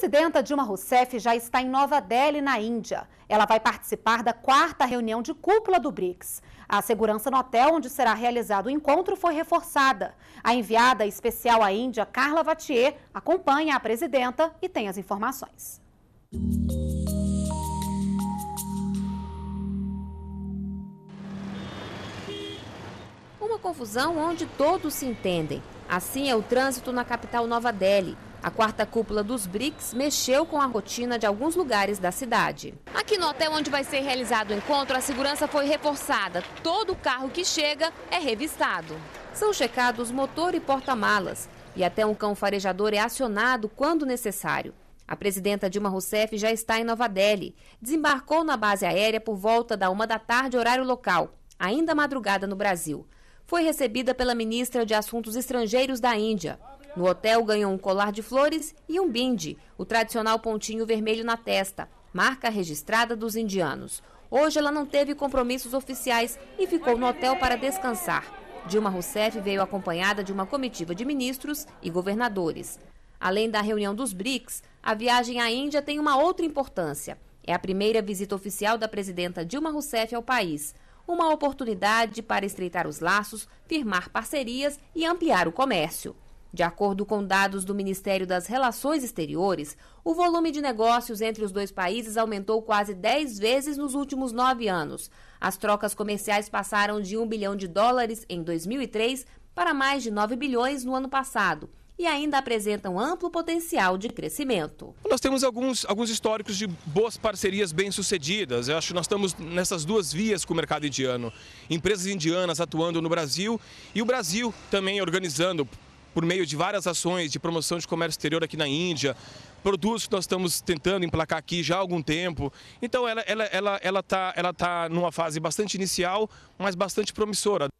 presidenta Dilma Rousseff já está em Nova Delhi, na Índia. Ela vai participar da quarta reunião de cúpula do BRICS. A segurança no hotel onde será realizado o encontro foi reforçada. A enviada especial à Índia, Carla Vatier, acompanha a presidenta e tem as informações. Uma confusão onde todos se entendem. Assim é o trânsito na capital Nova Delhi. A quarta cúpula dos BRICS mexeu com a rotina de alguns lugares da cidade. Aqui no hotel onde vai ser realizado o encontro, a segurança foi reforçada. Todo carro que chega é revistado. São checados motor e porta-malas. E até um cão farejador é acionado quando necessário. A presidenta Dilma Rousseff já está em Nova Delhi. Desembarcou na base aérea por volta da uma da tarde, horário local, ainda madrugada no Brasil. Foi recebida pela ministra de Assuntos Estrangeiros da Índia. No hotel, ganhou um colar de flores e um bindi, o tradicional pontinho vermelho na testa, marca registrada dos indianos. Hoje, ela não teve compromissos oficiais e ficou no hotel para descansar. Dilma Rousseff veio acompanhada de uma comitiva de ministros e governadores. Além da reunião dos BRICS, a viagem à Índia tem uma outra importância. É a primeira visita oficial da presidenta Dilma Rousseff ao país. Uma oportunidade para estreitar os laços, firmar parcerias e ampliar o comércio. De acordo com dados do Ministério das Relações Exteriores, o volume de negócios entre os dois países aumentou quase 10 vezes nos últimos nove anos. As trocas comerciais passaram de 1 bilhão de dólares em 2003 para mais de 9 bilhões no ano passado e ainda apresentam amplo potencial de crescimento. Nós temos alguns, alguns históricos de boas parcerias bem-sucedidas. Eu acho que nós estamos nessas duas vias com o mercado indiano. Empresas indianas atuando no Brasil e o Brasil também organizando por meio de várias ações de promoção de comércio exterior aqui na Índia, produtos que nós estamos tentando emplacar aqui já há algum tempo. Então ela está ela, ela, ela tá, ela tá numa fase bastante inicial, mas bastante promissora.